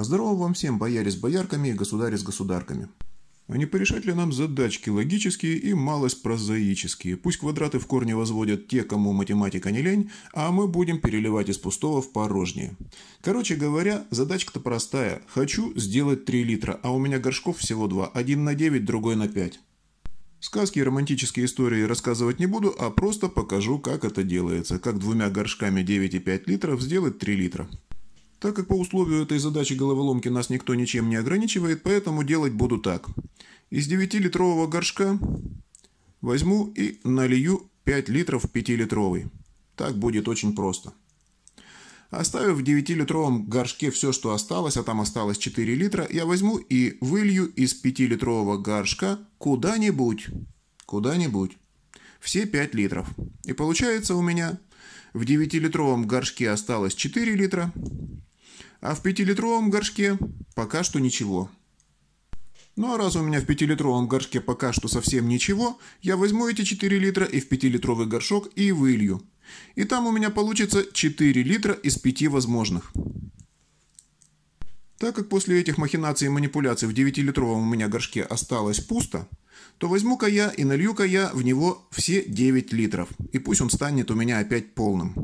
А здорово вам всем, бояре с боярками и государи с государками. А не порешать ли нам задачки логические и малость прозаические? Пусть квадраты в корне возводят те, кому математика не лень, а мы будем переливать из пустого в порожнее. Короче говоря, задачка-то простая. Хочу сделать 3 литра, а у меня горшков всего 2. Один на 9, другой на 5. Сказки и романтические истории рассказывать не буду, а просто покажу, как это делается. Как двумя горшками 9,5 литров сделать 3 литра. Так как по условию этой задачи головоломки нас никто ничем не ограничивает, поэтому делать буду так. Из 9-литрового горшка возьму и налью 5 литров 5-литровый. Так будет очень просто. Оставив в 9-литровом горшке все, что осталось, а там осталось 4 литра, я возьму и вылью из 5-литрового горшка куда-нибудь, куда-нибудь, все 5 литров. И получается у меня в 9-литровом горшке осталось 4 литра, а в пятилитровом горшке пока что ничего. Ну а раз у меня в пятилитровом горшке пока что совсем ничего, я возьму эти 4 литра и в пятилитровый горшок и вылью. И там у меня получится 4 литра из 5 возможных. Так как после этих махинаций и манипуляций в 9-литровом у меня горшке осталось пусто, то возьму-ка я и налью-ка я в него все 9 литров, и пусть он станет у меня опять полным.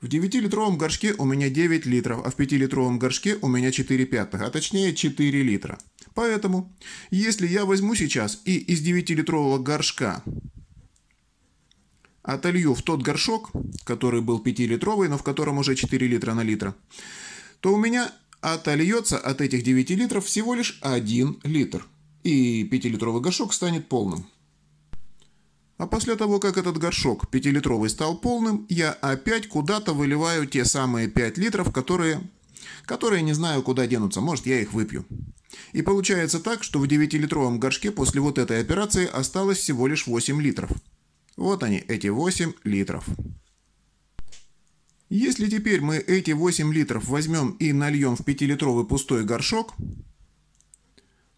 В 9-литровом горшке у меня 9 литров, а в 5-литровом горшке у меня 4 пятых, а точнее 4 литра. Поэтому, если я возьму сейчас и из 9-литрового горшка отолью в тот горшок, который был 5-литровый, но в котором уже 4 литра на литр, то у меня отольется от этих 9 литров всего лишь 1 литр. И 5-литровый горшок станет полным. А после того, как этот горшок пятилитровый стал полным, я опять куда-то выливаю те самые 5 литров, которые, которые не знаю куда денутся, может я их выпью. И получается так, что в 9-литровом горшке после вот этой операции осталось всего лишь 8 литров. Вот они, эти 8 литров. Если теперь мы эти 8 литров возьмем и нальем в 5-литровый пустой горшок,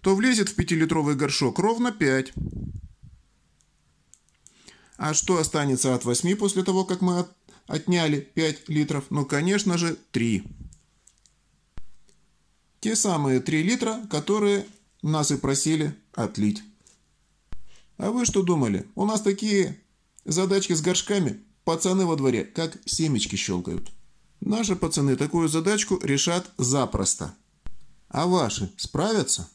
то влезет в 5-литровый горшок ровно 5. А что останется от 8 после того, как мы отняли 5 литров? Ну, конечно же, 3. Те самые 3 литра, которые нас и просили отлить. А вы что думали? У нас такие задачки с горшками. Пацаны во дворе, как семечки щелкают. Наши пацаны такую задачку решат запросто. А ваши справятся?